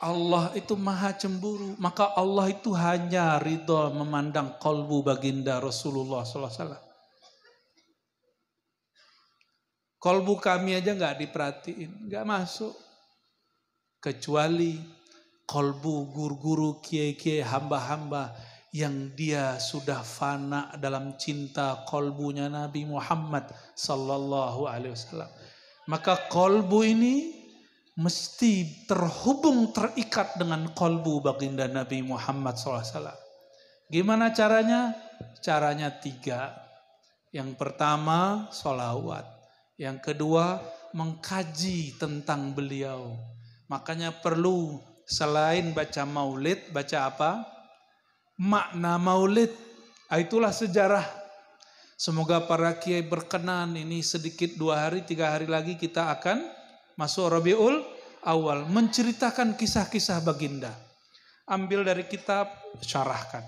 Allah itu maha cemburu. Maka Allah itu hanya ridho memandang kolbu baginda Rasulullah SAW. Kolbu kami aja nggak diperhatiin, nggak masuk. Kecuali kolbu guru-guru kiai-kiai hamba-hamba yang dia sudah fana dalam cinta kolbunya Nabi Muhammad Sallallahu Alaihi Wasallam. Maka kolbu ini mesti terhubung terikat dengan kolbu baginda Nabi Muhammad SAW. Gimana caranya? Caranya tiga. Yang pertama, solawat. Yang kedua, mengkaji tentang beliau. Makanya perlu selain baca maulid, baca apa? Makna maulid. Ah, itulah sejarah. Semoga para kiai berkenan. Ini sedikit dua hari, tiga hari lagi kita akan masuk Rabiul awal menceritakan kisah-kisah baginda. Ambil dari kitab, syarahkan.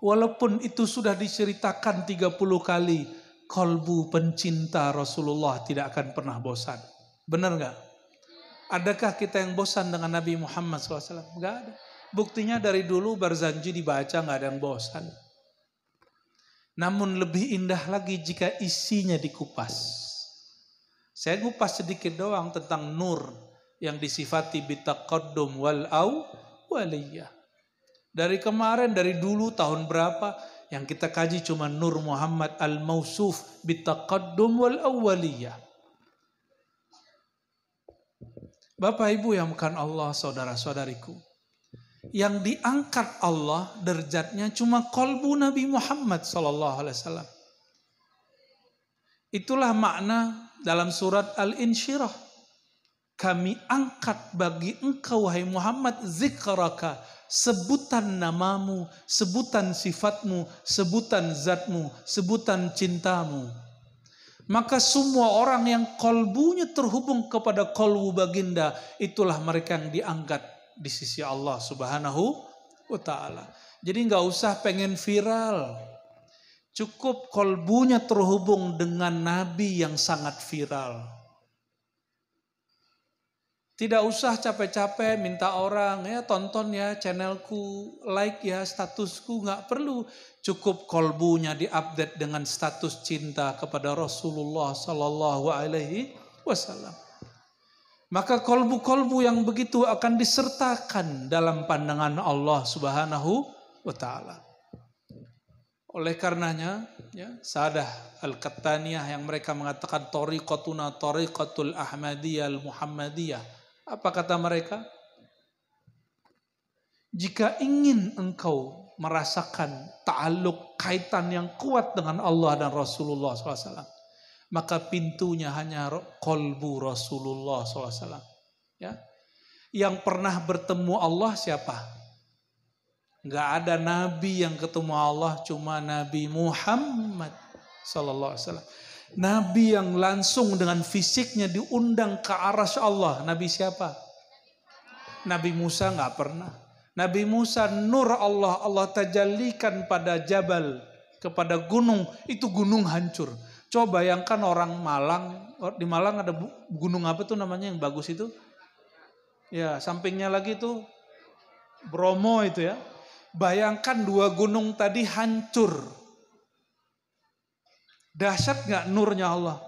Walaupun itu sudah diceritakan 30 kali, kolbu pencinta Rasulullah tidak akan pernah bosan. Benar nggak? Adakah kita yang bosan dengan Nabi Muhammad SAW? Gak ada. Buktinya dari dulu Barzanji dibaca nggak ada yang bosan. Namun lebih indah lagi jika isinya dikupas. Saya kupas sedikit doang tentang nur yang disifati bitaqaddum wal au waliyah. Dari kemarin dari dulu tahun berapa yang kita kaji cuma Nur Muhammad Al-Mausuf bitaqaddum wal awwaliyah. Bapak Ibu yang bukan Allah, saudara-saudariku. Yang diangkat Allah derjatnya cuma kolbu Nabi Muhammad sallallahu alaihi wasallam. Itulah makna dalam surat Al-Insyirah. Kami angkat bagi engkau wahai Muhammad zikraka. Sebutan namamu, sebutan sifatmu, sebutan zatmu, sebutan cintamu. Maka semua orang yang kolbunya terhubung kepada kolbu baginda, itulah mereka yang diangkat di sisi Allah subhanahu wa ta'ala. Jadi nggak usah pengen viral. Cukup kolbunya terhubung dengan nabi yang sangat viral. Tidak usah capek-capek minta orang, ya tonton ya channelku, like ya statusku, nggak perlu. Cukup kolbunya diupdate dengan status cinta kepada Rasulullah Sallallahu Alaihi Wasallam. Maka kolbu-kolbu yang begitu akan disertakan dalam pandangan Allah Subhanahu wa Ta'ala. Oleh karenanya, ya, Sadah Al-Kattaniyah yang mereka mengatakan Tariqatuna Tariqatul Ahmadiyah Al-Muhammadiyah. Apa kata mereka? Jika ingin engkau merasakan ta'aluk kaitan yang kuat dengan Allah dan Rasulullah SAW, maka pintunya hanya kolbu Rasulullah SAW. Ya. Yang pernah bertemu Allah siapa? Nggak ada nabi yang ketemu Allah cuma Nabi Muhammad sallallahu alaihi wasallam. Nabi yang langsung dengan fisiknya diundang ke arah Allah. Nabi siapa? Nabi Musa nggak pernah. Nabi Musa nur Allah Allah tajalikan pada jabal kepada gunung itu gunung hancur. Coba bayangkan orang Malang di Malang ada gunung apa tuh namanya yang bagus itu? Ya sampingnya lagi tuh Bromo itu ya. Bayangkan dua gunung tadi hancur. Dahsyat gak nurnya Allah?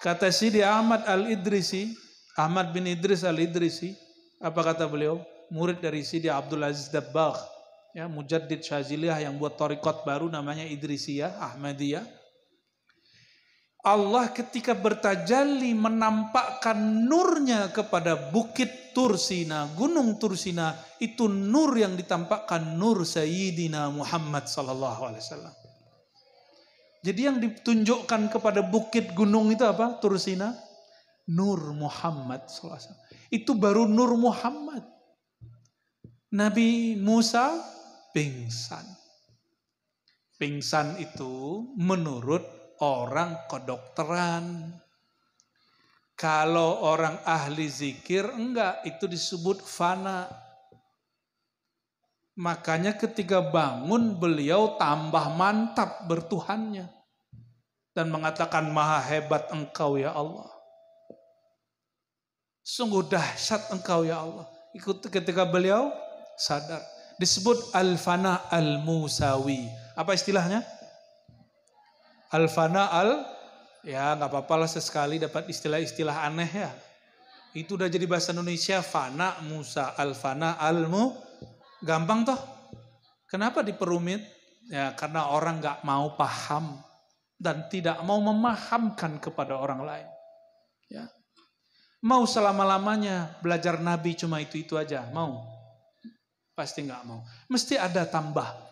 Kata Sidi Ahmad Al-Idrisi, Ahmad bin Idris Al-Idrisi, apa kata beliau? Murid dari Sidi Abdul Aziz Dabbagh, ya, Mujaddid Syaziliah yang buat torikot baru namanya Idrisiyah, Ahmadiyah Allah ketika bertajalli menampakkan nurnya kepada bukit Tursina, gunung Tursina, itu nur yang ditampakkan nur Sayyidina Muhammad sallallahu alaihi wasallam. Jadi yang ditunjukkan kepada bukit gunung itu apa? Tursina. Nur Muhammad sallallahu Itu baru nur Muhammad. Nabi Musa pingsan. Pingsan itu menurut orang kedokteran. Kalau orang ahli zikir, enggak, itu disebut fana. Makanya ketika bangun beliau tambah mantap bertuhannya. Dan mengatakan maha hebat engkau ya Allah. Sungguh dahsyat engkau ya Allah. Ikut ketika beliau sadar. Disebut al-fana al-musawi. Apa istilahnya? Alfana al ya nggak apa-apa lah sesekali dapat istilah-istilah aneh ya. Itu udah jadi bahasa Indonesia fana Musa Alfana almu gampang toh. Kenapa diperumit? Ya karena orang nggak mau paham dan tidak mau memahamkan kepada orang lain. Ya. Mau selama-lamanya belajar Nabi cuma itu-itu aja, mau? Pasti nggak mau. Mesti ada tambah.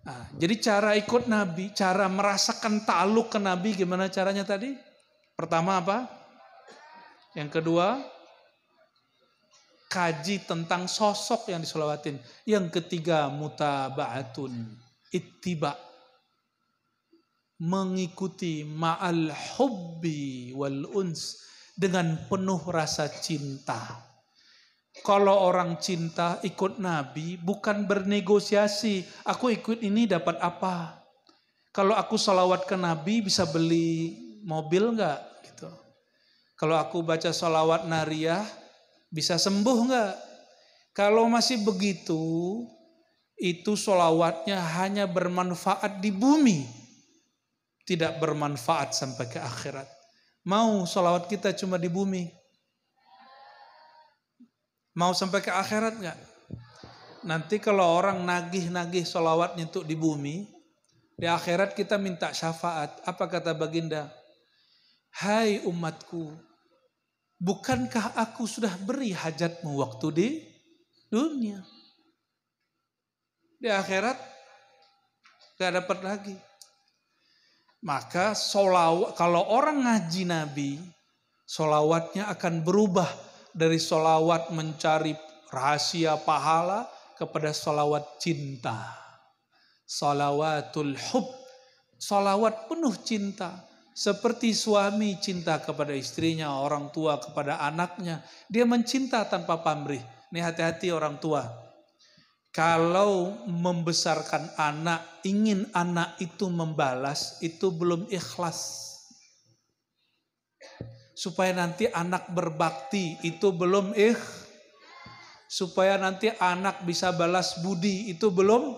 Nah, jadi cara ikut Nabi, cara merasakan taluk ke Nabi, gimana caranya tadi? Pertama apa? Yang kedua, kaji tentang sosok yang disolawatin. Yang ketiga, mutabaatun, ittiba. Mengikuti ma'al hubbi wal uns dengan penuh rasa cinta. Kalau orang cinta ikut Nabi bukan bernegosiasi. Aku ikut ini dapat apa? Kalau aku salawat ke Nabi bisa beli mobil nggak? Gitu. Kalau aku baca salawat nariyah bisa sembuh nggak? Kalau masih begitu, itu solawatnya hanya bermanfaat di bumi. Tidak bermanfaat sampai ke akhirat. Mau solawat kita cuma di bumi, Mau sampai ke akhirat nggak? Nanti kalau orang nagih-nagih solawatnya untuk di bumi, di akhirat kita minta syafaat. Apa kata baginda? Hai umatku, bukankah aku sudah beri hajatmu waktu di dunia? Di akhirat gak dapat lagi. Maka solawat, kalau orang ngaji Nabi, solawatnya akan berubah dari solawat mencari rahasia pahala kepada solawat cinta. Solawatul hub. Solawat penuh cinta. Seperti suami cinta kepada istrinya, orang tua kepada anaknya. Dia mencinta tanpa pamrih. Ini hati-hati orang tua. Kalau membesarkan anak, ingin anak itu membalas, itu belum ikhlas supaya nanti anak berbakti itu belum ikh supaya nanti anak bisa balas budi itu belum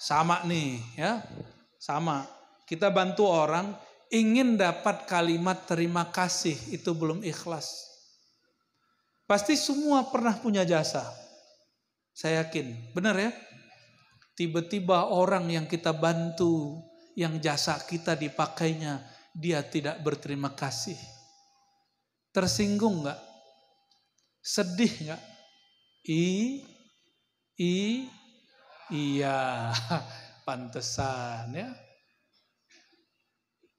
sama nih ya sama kita bantu orang ingin dapat kalimat terima kasih itu belum ikhlas pasti semua pernah punya jasa saya yakin benar ya tiba-tiba orang yang kita bantu yang jasa kita dipakainya dia tidak berterima kasih Tersinggung nggak? Sedih nggak? I, i, iya, pantesan ya.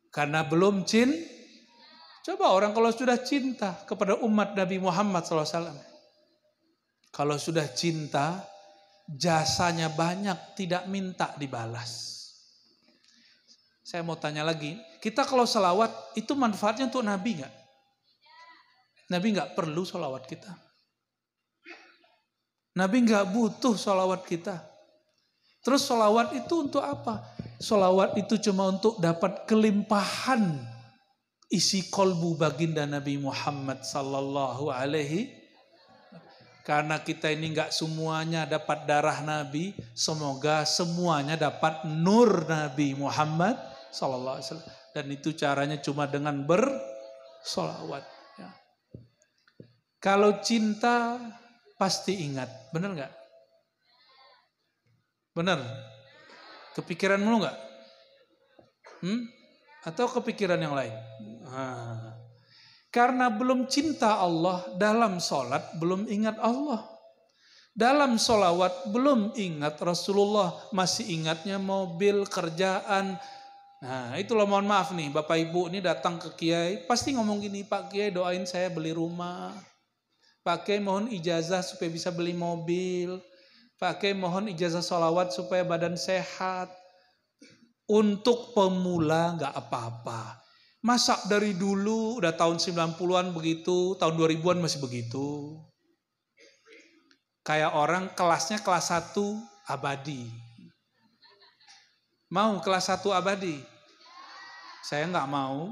Karena belum cin, coba orang kalau sudah cinta kepada umat Nabi Muhammad SAW. Kalau sudah cinta, jasanya banyak, tidak minta dibalas. Saya mau tanya lagi, kita kalau selawat itu manfaatnya untuk Nabi nggak? Nabi nggak perlu sholawat kita. Nabi nggak butuh sholawat kita. Terus sholawat itu untuk apa? Sholawat itu cuma untuk dapat kelimpahan isi kolbu baginda Nabi Muhammad sallallahu alaihi karena kita ini nggak semuanya dapat darah Nabi, semoga semuanya dapat nur Nabi Muhammad sallallahu alaihi Dan itu caranya cuma dengan bersolawat. Kalau cinta pasti ingat, benar nggak? Benar? Kepikiran mulu nggak? Hmm? Atau kepikiran yang lain? Nah. Karena belum cinta Allah dalam sholat, belum ingat Allah. Dalam solawat belum ingat Rasulullah, masih ingatnya mobil, kerjaan. Nah itu loh mohon maaf nih Bapak Ibu ini datang ke Kiai, pasti ngomong gini Pak Kiai doain saya beli rumah pakai mohon ijazah supaya bisa beli mobil, pakai mohon ijazah solawat supaya badan sehat. Untuk pemula nggak apa-apa. Masa dari dulu udah tahun 90-an begitu, tahun 2000-an masih begitu. Kayak orang kelasnya kelas 1 abadi. Mau kelas 1 abadi? Saya nggak mau.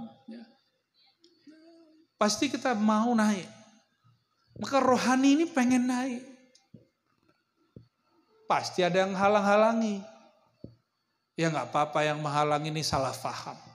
Pasti kita mau naik. Maka rohani ini pengen naik. Pasti ada yang halang-halangi. Ya nggak apa-apa yang menghalangi ini salah faham.